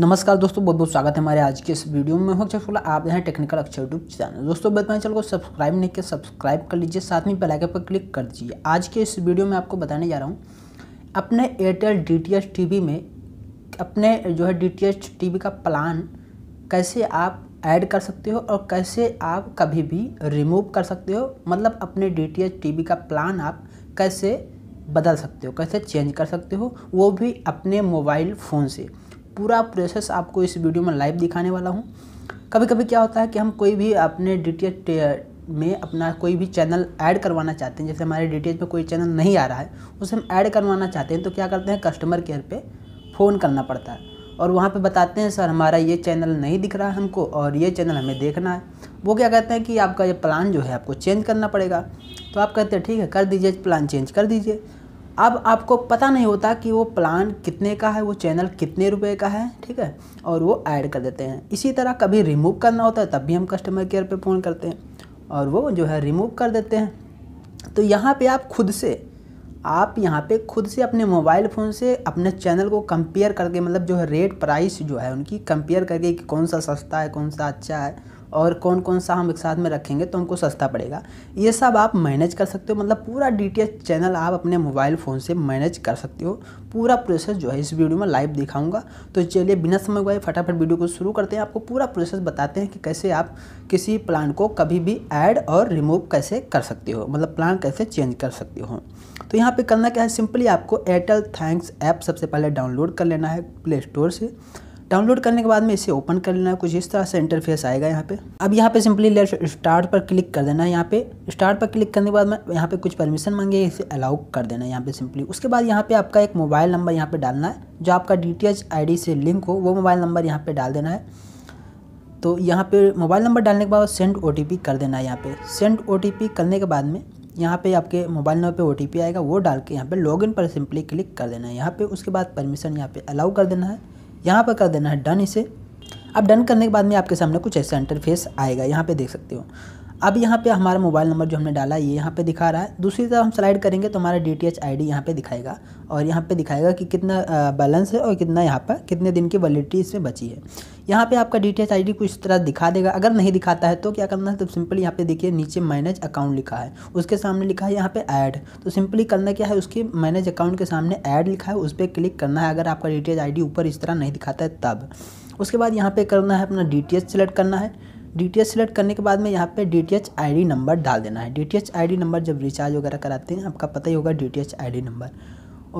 नमस्कार दोस्तों बहुत बहुत स्वागत है हमारे आज के इस वीडियो में हो अक्षर आप हैं टेक्निकल अक्षर यूट्यूब चैनल दोस्तों बताए चलो को सब्सक्राइब नहीं किया सब्सक्राइब कर लीजिए साथ में बेल पर क्लिक कर दीजिए आज के इस वीडियो में आपको बताने जा रहा हूँ अपने एयरटेल डी टी में अपने जो है डी टी का प्लान कैसे आप ऐड कर सकते हो और कैसे आप कभी भी रिमूव कर सकते हो मतलब अपने डी टी का प्लान आप कैसे बदल सकते हो कैसे चेंज कर सकते हो वो भी अपने मोबाइल फ़ोन से पूरा प्रोसेस आपको इस वीडियो में लाइव दिखाने वाला हूँ कभी कभी क्या होता है कि हम कोई भी अपने डी में अपना कोई भी चैनल ऐड करवाना चाहते हैं जैसे हमारे डी में कोई चैनल नहीं आ रहा है उसे हम ऐड करवाना चाहते हैं तो क्या करते हैं कस्टमर केयर पर फ़ोन करना पड़ता है और वहाँ पे बताते हैं सर हमारा ये चैनल नहीं दिख रहा है हमको और ये चैनल हमें देखना है वो क्या कहते हैं कि आपका ये प्लान जो है आपको चेंज करना पड़ेगा तो आप कहते हैं ठीक है कर दीजिए प्लान चेंज कर दीजिए अब आपको पता नहीं होता कि वो प्लान कितने का है वो चैनल कितने रुपए का है ठीक है और वो ऐड कर देते हैं इसी तरह कभी रिमूव करना होता है तब भी हम कस्टमर केयर पे फ़ोन करते हैं और वो जो है रिमूव कर देते हैं तो यहाँ पे आप खुद से आप यहाँ पे खुद से अपने मोबाइल फ़ोन से अपने चैनल को कंपेयर करके मतलब जो है रेट प्राइस जो है उनकी कंपेयर करके कि कौन सा सस्ता है कौन सा अच्छा है और कौन कौन सा हम एक साथ में रखेंगे तो हमको सस्ता पड़ेगा ये सब आप मैनेज कर सकते हो मतलब पूरा डी चैनल आप अपने मोबाइल फ़ोन से मैनेज कर सकते हो पूरा प्रोसेस जो है इस वीडियो में लाइव दिखाऊंगा तो चलिए बिना समय गए फटाफट वीडियो को शुरू करते हैं आपको पूरा प्रोसेस बताते हैं कि कैसे आप किसी प्लान को कभी भी ऐड और रिमूव कैसे कर सकते हो मतलब प्लान कैसे चेंज कर सकते हो तो यहाँ पर करना क्या है सिंपली आपको एयरटेल थैंक्स ऐप सबसे पहले डाउनलोड कर लेना है प्ले स्टोर से डाउनलोड करने के बाद में इसे ओपन कर लेना कुछ इस तरह से इंटरफेस आएगा यहाँ पे अब यहाँ पे सिंपली लेट स्टार्ट पर क्लिक कर देना है यहाँ पे स्टार्ट पर क्लिक करने के बाद में यहाँ पे कुछ परमिशन मांगे इसे अलाउ कर देना है यहाँ पे सिंपली उसके बाद यहाँ पे आपका एक मोबाइल नंबर यहाँ पे डालना है जो आपका डी टी से लिंक हो वो मोबाइल नंबर यहाँ पर डाल देना है तो यहाँ पर मोबाइल नंबर डालने के बाद सेंड ओ कर देना है यहाँ पर सेंड ओ करने के बाद में यहाँ पे आपके मोबाइल नंबर पे ओ आएगा वो डाल के यहाँ पे लॉगिन पर सिंपली क्लिक कर देना है यहाँ पे उसके बाद परमिशन यहाँ पे अलाउ कर देना है यहाँ पर कर देना है डन इसे अब डन करने के बाद में आपके सामने कुछ ऐसा इंटरफेस आएगा यहाँ पे देख सकते हो अब यहाँ पे हमारा मोबाइल नंबर जो हमने डाला ये यहाँ पे दिखा रहा है दूसरी तरफ हम स्लाइड करेंगे तो हमारा D T H I D यहाँ पर दिखाएगा और यहाँ पे दिखाएगा कि कितना बैलेंस है और कितना यहाँ पर कितने दिन की वैलिडिटी इसमें बची है यहाँ पे आपका D T H I D कुछ तरह दिखा देगा अगर नहीं दिखाता है तो क्या करना है तो सिंपली यहाँ पे देखिए नीचे मैनेज अकाउंट लिखा है उसके सामने लिखा है यहाँ पे ऐड तो सिंपली करना क्या है उसके मैनेज अकाउंट के सामने ऐड लिखा है उस पर क्लिक करना है अगर आपका D T H I D ऊपर इस तरह नहीं दिखाता है तब उसके बाद यहाँ पर करना है अपना डी टी एच सेलेक्ट करना है डी टी एच सेलेक्ट करने के बाद में यहाँ पे D T H I D number डाल देना है D T H I D number जब रिचार्ज वगैरह कराते हैं आपका पता ही होगा D T H I D number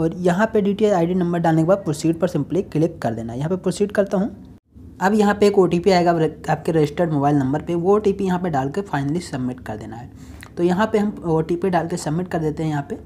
और यहाँ पे D T H I D number डालने के बाद प्रोसीड पर सिंपली क्लिक कर देना है यहाँ पे प्रोसीड करता हूँ अब यहाँ पे एक ओ आएगा आपके रजिस्टर्ड मोबाइल नंबर पे वो ओ टी पी यहाँ पर डाल के फाइनली सबमिट कर देना है तो यहाँ पे हम ओ डाल के सबमिट कर देते हैं यहाँ पे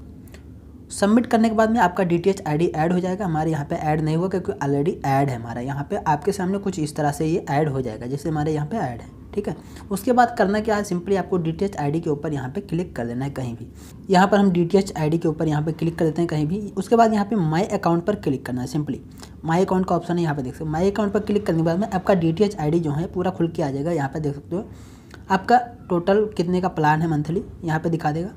सबमिट करने के बाद में आपका D T H I D add हो जाएगा हमारे यहाँ पे ऐड नहीं हुआ क्योंकि ऑलरेडी ऐड है हमारा यहाँ पे आपके सामने कुछ इस तरह से ये ऐड हो जाएगा जैसे हमारे यहाँ पे ऐड है ठीक है उसके बाद करना क्या है सिंपली आपको डी टी के ऊपर यहाँ पर क्लिक कर देना है कहीं भी यहाँ पर हम डी टी के ऊपर यहाँ पर क्लिक कर देते हैं कहीं भी उसके बाद यहाँ पर माई अकाउंट पर क्लिक करना है सिंपली माई अकाउंट का ऑप्शन है यहाँ पर देख सकते हो माई अकाउंट पर क्लिक करने के बाद में आपका डी टी जो है पूरा खुल के आ जाएगा यहाँ पर देख सकते हो आपका टोटल कितने का प्लान है मंथली यहाँ पे दिखा देगा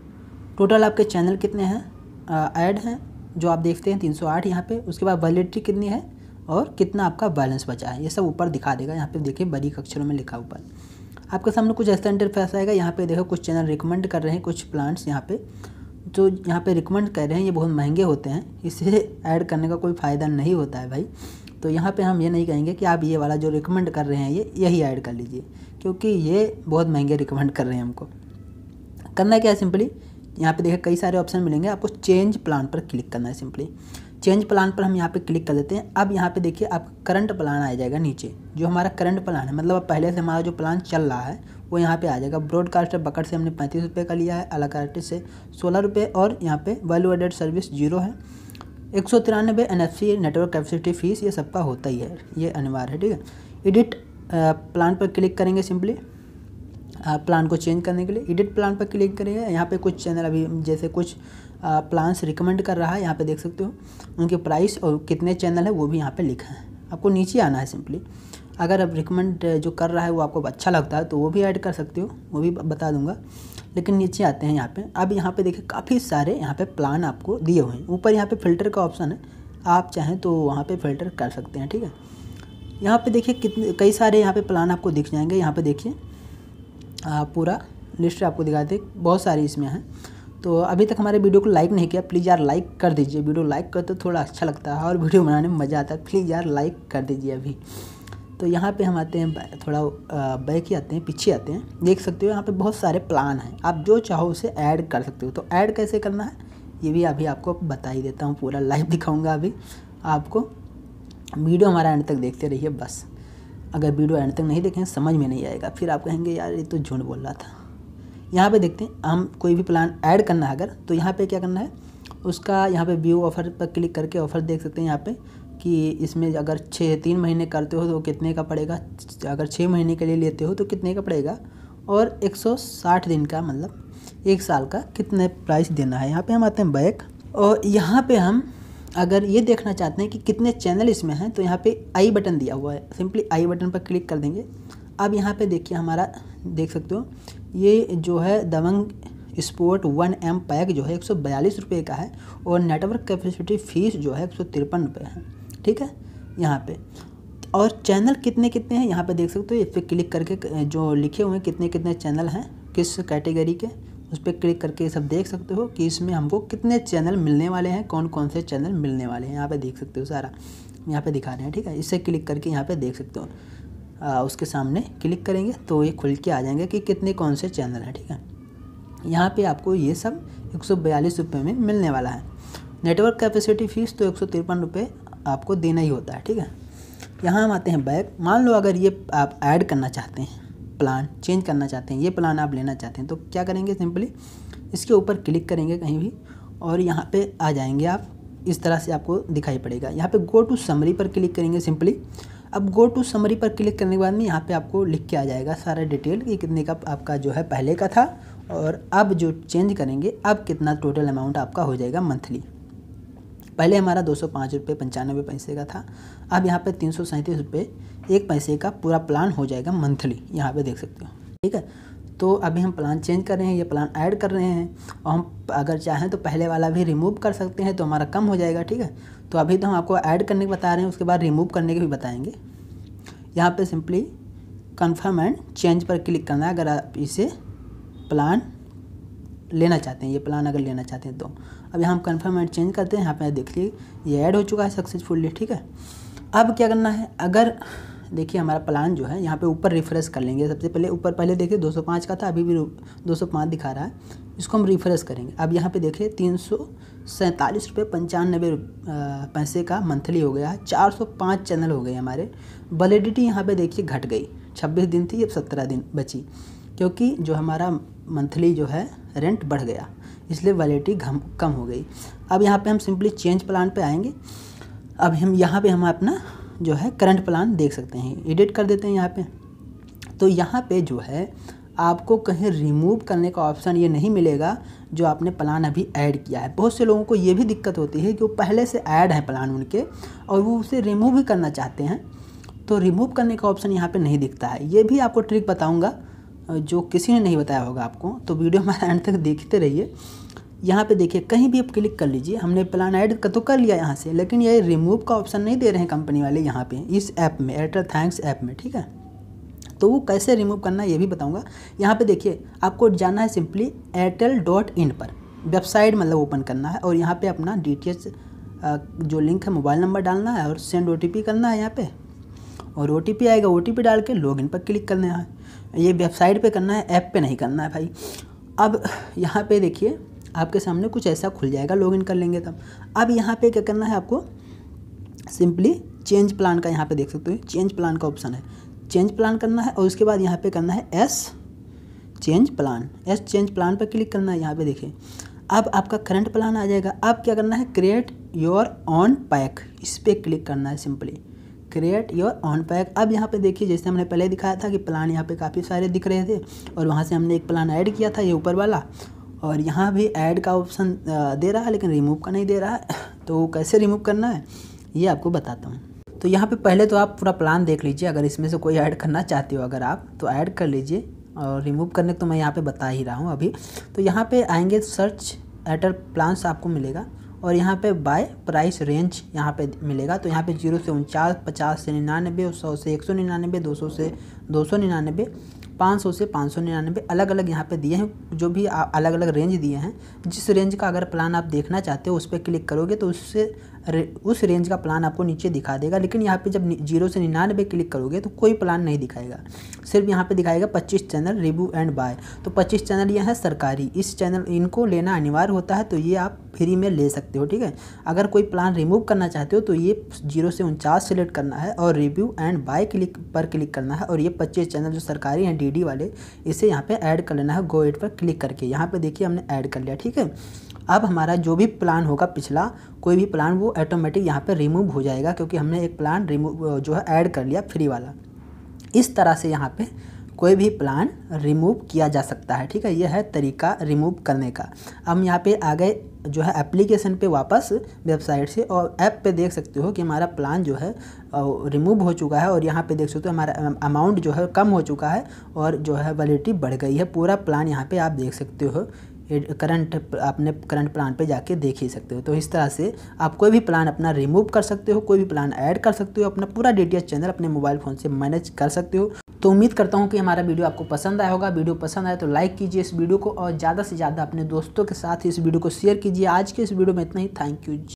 टोटल आपके चैनल कितने हैं ऐड हैं जो आप देखते हैं 308 सौ यहाँ पे उसके बाद वैलिडिटी कितनी है और कितना आपका बैलेंस बचा है ये सब ऊपर दिखा देगा यहाँ पे देखिए बड़ी अक्षरों में लिखा ऊपर आपके सामने कुछ ऐसा इंटरफेस आएगा यहाँ पे देखो कुछ चैनल रिकमेंड कर रहे हैं कुछ प्लांट्स यहाँ पे जो यहाँ पे रिकमेंड कर रहे हैं ये बहुत महंगे होते हैं इसे ऐड करने का कोई फ़ायदा नहीं होता है भाई तो यहाँ पे हम ये नहीं कहेंगे कि आप ये वाला जो रिकमेंड कर रहे हैं ये यही ऐड कर लीजिए क्योंकि ये बहुत महंगे रिकमेंड कर रहे हैं हमको करना क्या है सिंपली यहाँ पे देखिए कई सारे ऑप्शन मिलेंगे आपको चेंज प्लान पर क्लिक करना है सिंपली चेंज प्लान पर हम यहाँ पे क्लिक कर देते हैं अब यहाँ पे देखिए आपका करंट प्लान आ जाएगा नीचे जो हमारा करंट प्लान है मतलब पहले से हमारा जो प्लान चल रहा है वो यहाँ पे आ जाएगा ब्रॉडकास्टर बकट से हमने पैंतीस रुपये का लिया है अलाकार्टे से सोलह रुपये और यहाँ पे वैल्यू एडेड सर्विस जीरो है एक सौ तिरानबे N F C network capacity fees ये सबका होता ही है ये अनिवार्य है ठीक है एडिट प्लान पर क्लिक करेंगे सिंपली प्लान को चेंज करने के लिए एडिट प्लान पर क्लिक करिए यहाँ पे कुछ चैनल अभी जैसे कुछ प्लान्स रिकमेंड कर रहा है यहाँ पे देख सकते हो उनके प्राइस और कितने चैनल है वो भी यहाँ पे लिखा है आपको नीचे आना है सिंपली अगर अब रिकमेंड जो कर रहा है वो आपको अच्छा लगता है तो वो भी ऐड कर सकते हो वो भी बता दूंगा लेकिन नीचे आते हैं यहाँ पर अब यहाँ पर देखिए काफ़ी सारे यहाँ पे प्लान आपको दिए हुए हैं ऊपर यहाँ पर फ़िल्टर का ऑप्शन है आप चाहें तो वहाँ पर फ़िल्टर कर सकते हैं ठीक है यहाँ पर देखिए कितने कई सारे यहाँ पे प्लान आपको दिख जाएंगे यहाँ पर देखिए पूरा लिस्ट आपको दिखाते बहुत सारी इसमें हैं तो अभी तक हमारे वीडियो को लाइक नहीं किया प्लीज़ यार लाइक कर दीजिए वीडियो लाइक कर तो थोड़ा अच्छा लगता है और वीडियो बनाने में मज़ा आता है प्लीज़ यार लाइक कर दीजिए अभी तो यहाँ पे हम आते हैं थोड़ा बैक ही आते हैं पीछे आते हैं देख सकते हो यहाँ पे बहुत सारे प्लान हैं आप जो चाहो उसे ऐड कर सकते हो तो ऐड कैसे करना है ये भी अभी आपको बता ही देता हूँ पूरा लाइव दिखाऊँगा अभी आपको वीडियो हमारा एंड तक देखते रहिए बस अगर वीडियो एंड तक नहीं देखें समझ में नहीं आएगा फिर आप कहेंगे यार ये तो झूठ बोल रहा था यहाँ पे देखते हैं हम कोई भी प्लान ऐड करना है अगर तो यहाँ पे क्या करना है उसका यहाँ पे व्यू ऑफर पर क्लिक करके ऑफ़र देख सकते हैं यहाँ पे कि इसमें अगर छः तीन महीने करते हो तो कितने का पड़ेगा अगर छः महीने के लिए लेते हो तो कितने का पड़ेगा और एक दिन का मतलब एक साल का कितने प्राइस देना है यहाँ पर हम आते हैं बैक और यहाँ पर हम अगर ये देखना चाहते हैं कि कितने चैनल इसमें हैं तो यहाँ पे आई बटन दिया हुआ है सिंपली आई बटन पर क्लिक कर देंगे अब यहाँ पे देखिए हमारा देख सकते हो ये जो है Dabangg sport one M pack जो है एक सौ का है और नेटवर्क कैपेसिटी फीस जो है एक सौ है ठीक है यहाँ पे और चैनल कितने कितने हैं यहाँ पे देख सकते हो इस पर क्लिक करके जो लिखे हुए हैं कितने कितने चैनल हैं किस कैटेगरी के उस पर क्लिक करके सब देख सकते हो कि इसमें हमको कितने चैनल मिलने वाले हैं कौन कौन से चैनल मिलने वाले हैं यहाँ पे देख सकते हो सारा यहाँ पे दिखा रहे हैं ठीक है इसे क्लिक करके यहाँ पे देख सकते हो आ, उसके सामने क्लिक करेंगे तो ये खुल के आ जाएंगे कि कितने कौन से चैनल हैं ठीक है यहाँ पर आपको ये सब एक सौ में मिलने वाला है नेटवर्क कैपेसिटी फ़ीस तो एक सौ आपको देना ही होता है ठीक है यहाँ हम आते हैं बैग मान लो अगर ये आप ऐड करना चाहते हैं प्लान चेंज करना चाहते हैं ये प्लान आप लेना चाहते हैं तो क्या करेंगे सिंपली इसके ऊपर क्लिक करेंगे कहीं भी और यहाँ पे आ जाएंगे आप इस तरह से आपको दिखाई पड़ेगा यहाँ पे गो टू समरी पर क्लिक करेंगे सिंपली अब गो टू समरी पर क्लिक करने के बाद में यहाँ पे आपको लिख के आ जाएगा सारा डिटेल कि कितने का आपका जो है पहले का था और अब जो चेंज करेंगे अब कितना टोटल अमाउंट आपका हो जाएगा मंथली पहले हमारा दो सौ पाँच रुपये पंचानवे पैसे का था अब यहाँ पे तीन सौ सैंतीस रुपये एक पैसे का पूरा प्लान हो जाएगा मंथली यहाँ पे देख सकते हो ठीक है तो अभी हम प्लान चेंज कर रहे हैं ये प्लान ऐड कर रहे हैं और हम अगर चाहें तो पहले वाला भी रिमूव कर सकते हैं तो हमारा कम हो जाएगा ठीक है तो अभी तो हम आपको ऐड करने के बता रहे हैं उसके बाद रिमूव करने के भी बताएँगे यहाँ पर सिंपली कन्फर्म एंड चेंज पर क्लिक करना है अगर आप इसे प्लान लेना चाहते हैं ये प्लान अगर लेना चाहते हैं तो अब यहाँ हम कन्फर्म एंड चेंज करते हैं यहाँ पे देख लीजिए ये ऐड हो चुका है सक्सेसफुल्ली ठीक है अब क्या करना है अगर देखिए हमारा प्लान जो है यहाँ पे ऊपर रिफ्रेश कर लेंगे सबसे पहले ऊपर पहले देखिए 205 का था अभी भी 205 दिखा रहा है इसको हम रिफ्रेश करेंगे अब यहाँ पे देखिए तीन सौ सैंतालीस रुपये पंचानबे पैसे का मंथली हो गया है चार सौ पाँच चैनल हो गए हमारे वैलिडिटी यहाँ पे देखिए घट गई छब्बीस दिन थी अब सत्रह दिन बची क्योंकि जो हमारा मंथली जो है रेंट बढ़ गया इसलिए वैलिडिटी कम कम हो गई अब यहाँ पे हम सिंपली चेंज प्लान पे आएंगे अब हम यहाँ पे हम अपना जो है करंट प्लान देख सकते हैं एडिट कर देते हैं यहाँ पे तो यहाँ पे जो है आपको कहीं रिमूव करने का ऑप्शन ये नहीं मिलेगा जो आपने प्लान अभी ऐड किया है बहुत से लोगों को ये भी दिक्कत होती है कि वो पहले से ऐड है प्लान उनके और वो उसे रिमूव भी करना चाहते हैं तो रिमूव करने का ऑप्शन यहाँ पे नहीं दिखता है ये भी आपको ट्रिक बताऊँगा जो किसी ने नहीं बताया होगा आपको तो वीडियो हमारा एंड तक देखते रहिए यहाँ पे देखिए कहीं भी आप क्लिक कर लीजिए हमने प्लान ऐड का तो कर लिया यहाँ से लेकिन ये रिमूव का ऑप्शन नहीं दे रहे हैं कंपनी वाले यहाँ पे इस ऐप में एयरटेल थैंक्स ऐप में ठीक है तो वो कैसे रिमूव करना ये भी बताऊँगा यहाँ पे देखिए आपको जाना है सिंपली एयरटेल डॉट इन पर वेबसाइट मतलब ओपन करना है और यहाँ पर अपना डी जो लिंक है मोबाइल नंबर डालना है और सेंड ओ करना है यहाँ पर और ओ आएगा ओ टी डाल के लॉग पर क्लिक करना है ये वेबसाइट पे करना है ऐप पे नहीं करना है भाई अब यहाँ पे देखिए आपके सामने कुछ ऐसा खुल जाएगा लॉगिन कर लेंगे तब अब यहाँ पे क्या करना है आपको सिंपली चेंज प्लान का यहाँ पे देख सकते हो चेंज प्लान का ऑप्शन है चेंज प्लान करना है और उसके बाद यहाँ पे करना है yes change plan yes change plan पर क्लिक करना है यहाँ पे देखिए अब आपका करंट प्लान आ जाएगा अब क्या करना है क्रिएट योर ऑन पैक इस पर क्लिक करना है simply create your own pack अब यहाँ पे देखिए जैसे हमने पहले दिखाया था कि प्लान यहाँ पे काफ़ी सारे दिख रहे थे और वहाँ से हमने एक प्लान ऐड किया था ये ऊपर वाला और यहाँ भी ऐड का ऑप्शन दे रहा है लेकिन रिमूव का नहीं दे रहा है तो कैसे रिमूव करना है ये आपको बताता हूँ तो यहाँ पे पहले तो आप पूरा प्लान देख लीजिए अगर इसमें से कोई ऐड करना चाहते हो अगर आप तो ऐड कर लीजिए और रिमूव करने को तो मैं यहाँ पे बता ही रहा हूँ अभी तो यहाँ पे आएंगे सर्च एटर प्लान्स आपको मिलेगा और यहाँ पे बाय प्राइस रेंज यहाँ पे मिलेगा तो यहाँ पे जीरो से उनचास पचास से निन्यानवे सौ से एक सौ निन्यानबे दो सौ से दो सौ निन्यानवे पाँच सौ से पाँच सौ निन्यानवे अलग अलग यहाँ पे दिए हैं जो भी अलग अलग रेंज दिए हैं जिस रेंज का अगर प्लान आप देखना चाहते हो उस पर क्लिक करोगे तो उससे उस रेंज का प्लान आपको नीचे दिखा देगा लेकिन यहाँ पे जब जीरो से निन्यानवे क्लिक करोगे तो कोई प्लान नहीं दिखाएगा सिर्फ यहाँ पे दिखाएगा 25 चैनल रिव्यू एंड बाय तो 25 चैनल ये है सरकारी इस चैनल इनको लेना अनिवार्य होता है तो ये आप फ्री में ले सकते हो ठीक है अगर कोई प्लान रिमूव करना चाहते हो तो ये जीरो से उनचास सेलेक्ट करना है और रिव्यू एंड बाय क्लिक पर क्लिक करना है और ये पच्चीस चैनल जो सरकारी हैं डी वाले इसे यहाँ पर ऐड कर लेना है गो एड पर क्लिक करके यहाँ पर देखिए हमने ऐड कर लिया ठीक है अब हमारा जो भी प्लान होगा पिछला कोई भी प्लान वो ऑटोमेटिक यहाँ पर रिमूव हो जाएगा क्योंकि हमने एक प्लान रिमूव जो है ऐड कर लिया फ्री वाला इस तरह से यहाँ पे कोई भी प्लान रिमूव किया जा सकता है ठीक है यह है तरीका रिमूव करने का हम यहाँ पे आ गए जो है एप्लीकेशन पे वापस वेबसाइट से और ऐप पे देख सकते हो कि हमारा प्लान जो है रिमूव हो चुका है और यहाँ पे देख सकते हो हमारा अमाउंट जो है कम हो चुका है और जो है वैलिडिटी बढ़ गई है पूरा प्लान यहाँ पे आप देख सकते हो करंट अपने करंट प्लान पे जाके देख ही सकते हो तो इस तरह से आप कोई भी प्लान अपना रिमूव कर सकते हो कोई भी प्लान ऐड कर सकते हो अपना पूरा डी चैनल अपने मोबाइल फ़ोन से मैनेज कर सकते हो तो उम्मीद करता हूँ कि हमारा वीडियो आपको पसंद आया होगा वीडियो पसंद आए तो लाइक कीजिए इस वीडियो को और ज़्यादा से ज़्यादा अपने दोस्तों के साथ इस वीडियो को शेयर कीजिए आज के इस वीडियो में इतना ही थैंक यू